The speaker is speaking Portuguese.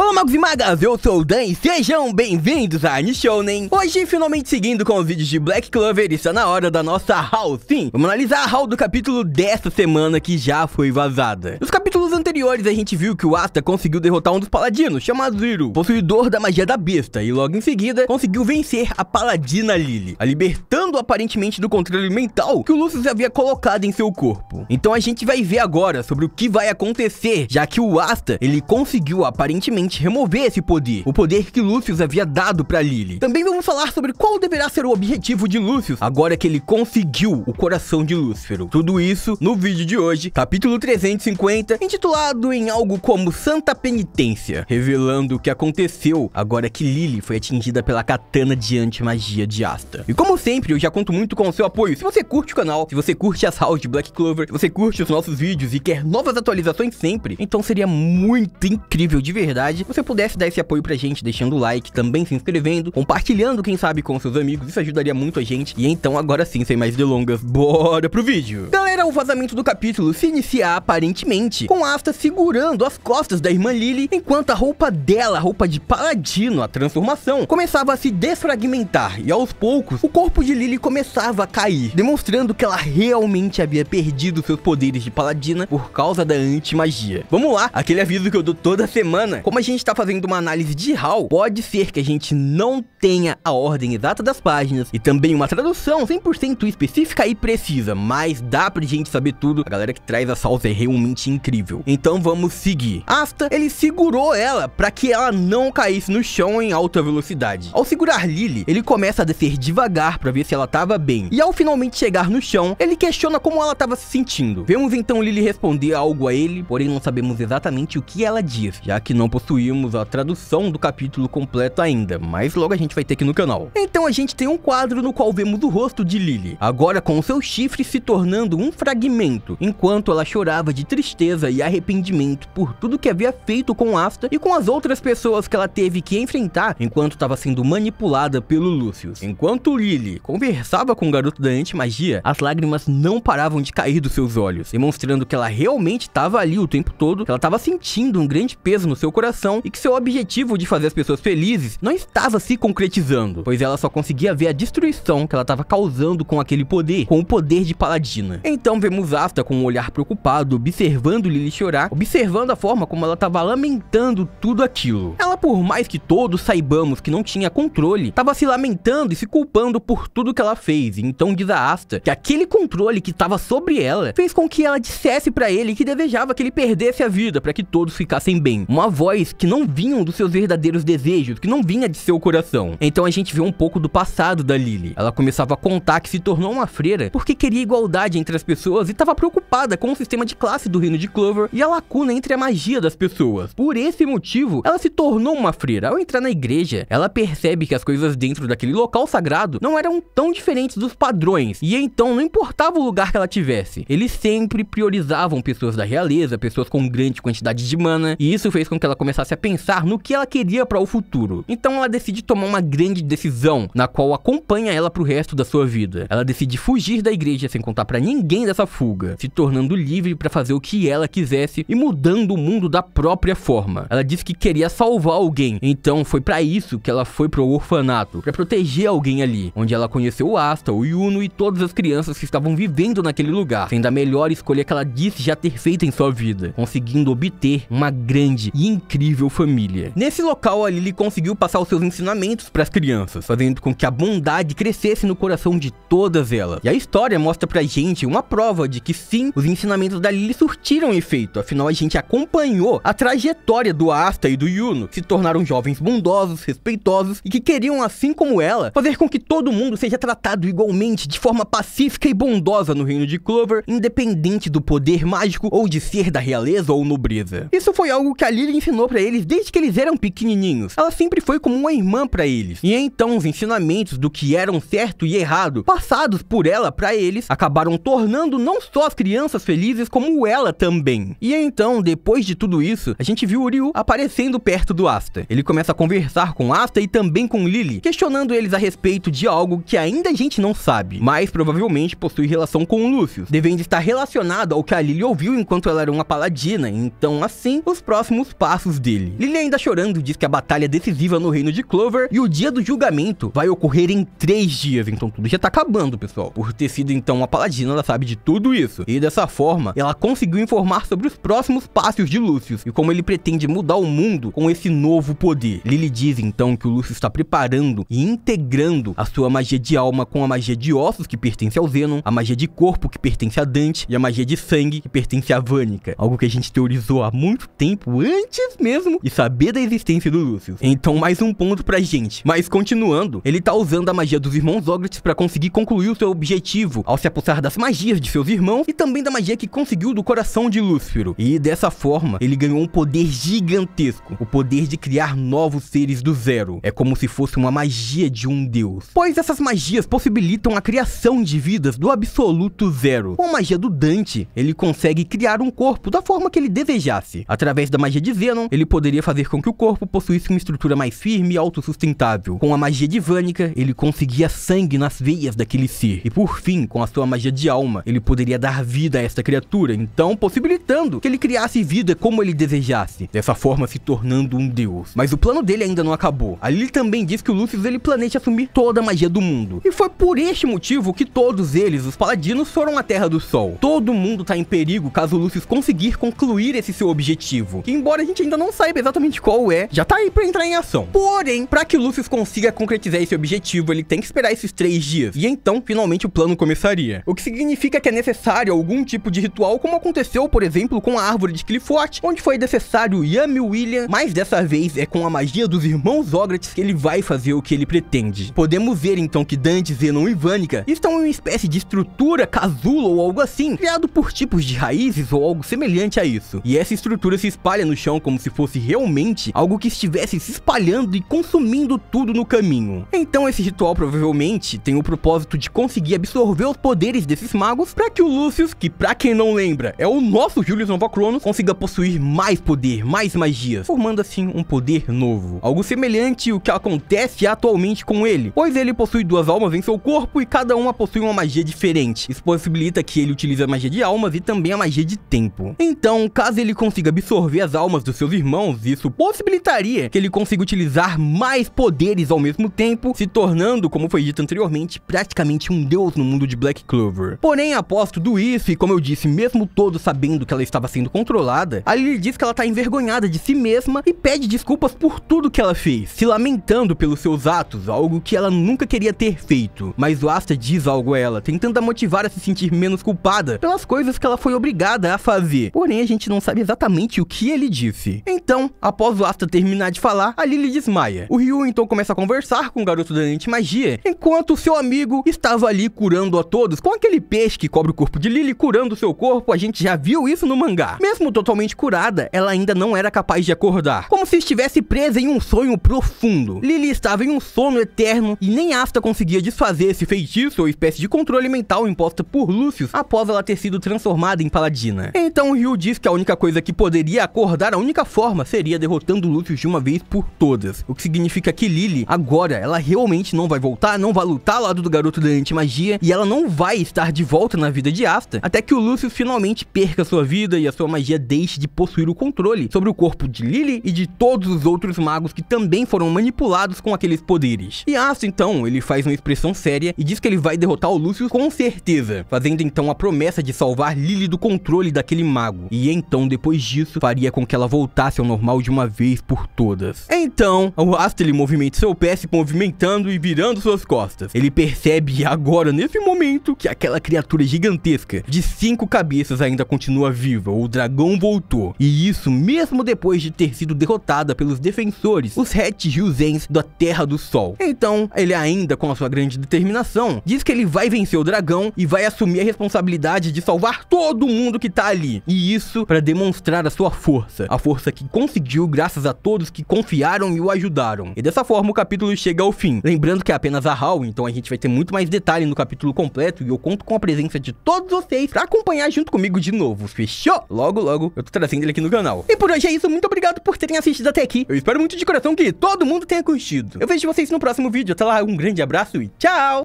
Olá, Magos e Magas, eu sou o Dan e sejam bem-vindos a Anishonen. Hoje, finalmente seguindo com os vídeos de Black Clover, está na hora da nossa haul, sim. Vamos analisar a haul do capítulo desta semana que já foi vazada. Nos capítulos anteriores, a gente viu que o Asta conseguiu derrotar um dos paladinos, chamado Zero, possuidor da magia da besta, e logo em seguida, conseguiu vencer a paladina Lily, a libertando tirando aparentemente do controle mental que o Lucius havia colocado em seu corpo. Então a gente vai ver agora sobre o que vai acontecer, já que o Asta, ele conseguiu aparentemente remover esse poder, o poder que Lucius havia dado para Lily. Também vamos falar sobre qual deverá ser o objetivo de Lucius agora que ele conseguiu o coração de Lúcifero. Tudo isso no vídeo de hoje, capítulo 350, intitulado em algo como Santa Penitência, revelando o que aconteceu agora que Lily foi atingida pela katana de anti-magia de Asta. E como sempre, eu já conto muito com o seu apoio. Se você curte o canal, se você curte as House de Black Clover, se você curte os nossos vídeos e quer novas atualizações sempre, então seria muito incrível de verdade se você pudesse dar esse apoio pra gente, deixando o like, também se inscrevendo, compartilhando, quem sabe, com seus amigos, isso ajudaria muito a gente. E então, agora sim, sem mais delongas, bora pro vídeo! Galera, o vazamento do capítulo se inicia aparentemente com Asta segurando as costas da irmã Lily, enquanto a roupa dela, a roupa de paladino, a transformação, começava a se desfragmentar, e aos poucos, o corpo de Lily ele começava a cair, demonstrando que ela realmente havia perdido seus poderes de paladina por causa da anti-magia. Vamos lá, aquele aviso que eu dou toda semana. Como a gente está fazendo uma análise de HAL, pode ser que a gente não tenha a ordem exata das páginas e também uma tradução 100% específica e precisa, mas dá pra gente saber tudo. A galera que traz a salsa é realmente incrível. Então vamos seguir. Asta, ele segurou ela para que ela não caísse no chão em alta velocidade. Ao segurar Lily, ele começa a descer devagar para ver se ela ela estava bem. E ao finalmente chegar no chão, ele questiona como ela estava se sentindo. Vemos então Lily responder algo a ele, porém não sabemos exatamente o que ela diz, já que não possuímos a tradução do capítulo completo ainda, mas logo a gente vai ter aqui no canal. Então a gente tem um quadro no qual vemos o rosto de Lily, agora com seu chifre se tornando um fragmento, enquanto ela chorava de tristeza e arrependimento por tudo que havia feito com Asta e com as outras pessoas que ela teve que enfrentar enquanto estava sendo manipulada pelo Lúcio. Enquanto Lily, conversando conversava com o garoto da antimagia, as lágrimas não paravam de cair dos seus olhos, demonstrando que ela realmente estava ali o tempo todo, que ela estava sentindo um grande peso no seu coração e que seu objetivo de fazer as pessoas felizes não estava se concretizando, pois ela só conseguia ver a destruição que ela estava causando com aquele poder, com o poder de Paladina. Então vemos Asta com um olhar preocupado, observando Lily chorar, observando a forma como ela estava lamentando tudo aquilo. Ela é por mais que todos saibamos que não tinha controle, estava se lamentando e se culpando por tudo que ela fez, então diz a Asta que aquele controle que estava sobre ela fez com que ela dissesse para ele que desejava que ele perdesse a vida para que todos ficassem bem. Uma voz que não vinham dos seus verdadeiros desejos, que não vinha de seu coração. Então a gente vê um pouco do passado da Lily. Ela começava a contar que se tornou uma freira porque queria igualdade entre as pessoas e estava preocupada com o sistema de classe do reino de Clover e a lacuna entre a magia das pessoas. Por esse motivo, ela se tornou uma freira. Ao entrar na igreja, ela percebe que as coisas dentro daquele local sagrado não eram tão diferentes dos padrões, e então não importava o lugar que ela tivesse, eles sempre priorizavam pessoas da realeza, pessoas com grande quantidade de mana, e isso fez com que ela começasse a pensar no que ela queria para o futuro. Então ela decide tomar uma grande decisão, na qual acompanha ela pro resto da sua vida. Ela decide fugir da igreja sem contar para ninguém dessa fuga, se tornando livre para fazer o que ela quisesse e mudando o mundo da própria forma. Ela disse que queria salvar alguém. Então foi para isso que ela foi pro orfanato, para proteger alguém ali, onde ela conheceu o Asta, o Yuno e todas as crianças que estavam vivendo naquele lugar, sendo a melhor escolha que ela disse já ter feito em sua vida, conseguindo obter uma grande e incrível família. Nesse local a Lily conseguiu passar os seus ensinamentos para as crianças, fazendo com que a bondade crescesse no coração de todas elas. E a história mostra pra gente uma prova de que sim, os ensinamentos da Lily surtiram efeito, afinal a gente acompanhou a trajetória do Asta e do Yuno, se tornaram jovens bondosos, respeitosos e que queriam, assim como ela, fazer com que todo mundo seja tratado igualmente, de forma pacífica e bondosa no reino de Clover, independente do poder mágico ou de ser da realeza ou nobreza. Isso foi algo que a Lily ensinou para eles desde que eles eram pequenininhos. Ela sempre foi como uma irmã para eles. E então os ensinamentos do que eram certo e errado, passados por ela para eles, acabaram tornando não só as crianças felizes como ela também. E então, depois de tudo isso, a gente viu Ryu aparecendo perto do ar. Asta. Ele começa a conversar com Asta e também com Lily, questionando eles a respeito de algo que ainda a gente não sabe, mas provavelmente possui relação com o Lucius, devendo estar relacionado ao que a Lily ouviu enquanto ela era uma paladina, então assim, os próximos passos dele. Lily ainda chorando diz que a batalha é decisiva no reino de Clover e o dia do julgamento vai ocorrer em três dias, então tudo já tá acabando, pessoal. Por ter sido então uma paladina, ela sabe de tudo isso, e dessa forma, ela conseguiu informar sobre os próximos passos de Lucius e como ele pretende mudar o mundo com esse novo novo poder. Lily diz então que o Lúcio está preparando e integrando a sua magia de alma com a magia de ossos que pertence ao Zenon, a magia de corpo que pertence a Dante e a magia de sangue que pertence a Vânica, algo que a gente teorizou há muito tempo antes mesmo de saber da existência do Lúcio. Então mais um ponto pra gente. Mas continuando, ele tá usando a magia dos irmãos Ogret para conseguir concluir o seu objetivo ao se apossar das magias de seus irmãos e também da magia que conseguiu do coração de Lúcio. E dessa forma, ele ganhou um poder gigantesco, o poder de criar novos seres do zero. É como se fosse uma magia de um deus. Pois essas magias possibilitam a criação de vidas do absoluto zero. Com a magia do Dante, ele consegue criar um corpo da forma que ele desejasse. Através da magia de Zenon, ele poderia fazer com que o corpo possuísse uma estrutura mais firme e autossustentável. Com a magia de Vânica, ele conseguia sangue nas veias daquele ser. E por fim, com a sua magia de alma, ele poderia dar vida a esta criatura, então possibilitando que ele criasse vida como ele desejasse. Dessa forma, se tornando um Deus. Mas o plano dele ainda não acabou. Ali ele também diz que o Lucius ele planeja assumir toda a magia do mundo. E foi por este motivo que todos eles, os paladinos, foram à Terra do Sol. Todo mundo tá em perigo caso o conseguir concluir esse seu objetivo. Que embora a gente ainda não saiba exatamente qual é, já tá aí pra entrar em ação. Porém, para que o consiga concretizar esse objetivo, ele tem que esperar esses três dias. E então, finalmente, o plano começaria. O que significa que é necessário algum tipo de ritual, como aconteceu, por exemplo, com a árvore de Clifford, onde foi necessário Yami William, mas dessa vez é com a magia dos irmãos Zogrates que ele vai fazer o que ele pretende. Podemos ver então que Dante, Zenon e Vânica estão em uma espécie de estrutura, casula ou algo assim, criado por tipos de raízes ou algo semelhante a isso. E essa estrutura se espalha no chão como se fosse realmente algo que estivesse se espalhando e consumindo tudo no caminho. Então esse ritual provavelmente tem o propósito de conseguir absorver os poderes desses magos para que o Lucius, que pra quem não lembra é o nosso Julius Nova Cronos, consiga possuir mais poder, mais magias, formando assim um poder novo. Algo semelhante ao que acontece atualmente com ele, pois ele possui duas almas em seu corpo e cada uma possui uma magia diferente. Isso possibilita que ele utilize a magia de almas e também a magia de tempo. Então, caso ele consiga absorver as almas dos seus irmãos, isso possibilitaria que ele consiga utilizar mais poderes ao mesmo tempo, se tornando, como foi dito anteriormente, praticamente um deus no mundo de Black Clover. Porém, após tudo isso, e como eu disse, mesmo todo sabendo que ela estava sendo controlada, a Lily diz que ela está envergonhada de si mesma e pede pede desculpas por tudo que ela fez, se lamentando pelos seus atos, algo que ela nunca queria ter feito. Mas o Asta diz algo a ela, tentando a motivar a se sentir menos culpada pelas coisas que ela foi obrigada a fazer. Porém, a gente não sabe exatamente o que ele disse. Então, após o Asta terminar de falar, a Lily desmaia. O Ryu então começa a conversar com o garoto da Lente Magia, enquanto seu amigo estava ali curando a todos com aquele peixe que cobre o corpo de Lily curando seu corpo. A gente já viu isso no mangá. Mesmo totalmente curada, ela ainda não era capaz de acordar. Como se estivesse presa em um sonho profundo. Lily estava em um sono eterno e nem Asta conseguia desfazer esse feitiço ou espécie de controle mental imposta por Lúcio após ela ter sido transformada em paladina. Então Ryu diz que a única coisa que poderia acordar, a única forma, seria derrotando Lúcio de uma vez por todas. O que significa que Lily, agora, ela realmente não vai voltar, não vai lutar ao lado do garoto da antimagia e ela não vai estar de volta na vida de Asta até que o Lúcio finalmente perca sua vida e a sua magia deixe de possuir o controle sobre o corpo de Lily e de todos todos os outros magos que também foram manipulados com aqueles poderes. E Asta então, ele faz uma expressão séria e diz que ele vai derrotar o Lúcio com certeza, fazendo então a promessa de salvar Lily do controle daquele mago. E então, depois disso, faria com que ela voltasse ao normal de uma vez por todas. Então, o Asta ele movimenta seu pé se movimentando e virando suas costas. Ele percebe agora, nesse momento, que aquela criatura gigantesca de cinco cabeças ainda continua viva. O dragão voltou. E isso mesmo depois de ter sido derrotado pelos defensores, os Het Ryuzens da Terra do Sol. Então, ele ainda com a sua grande determinação, diz que ele vai vencer o dragão e vai assumir a responsabilidade de salvar todo mundo que tá ali. E isso para demonstrar a sua força, a força que conseguiu graças a todos que confiaram e o ajudaram. E dessa forma o capítulo chega ao fim. Lembrando que é apenas a Hal, então a gente vai ter muito mais detalhe no capítulo completo e eu conto com a presença de todos vocês para acompanhar junto comigo de novo. Fechou? Logo, logo eu tô trazendo ele aqui no canal. E por hoje é isso, muito obrigado por terem assistido até aqui. Eu espero muito de coração que todo mundo tenha curtido. Eu vejo vocês no próximo vídeo. Até lá, um grande abraço e tchau!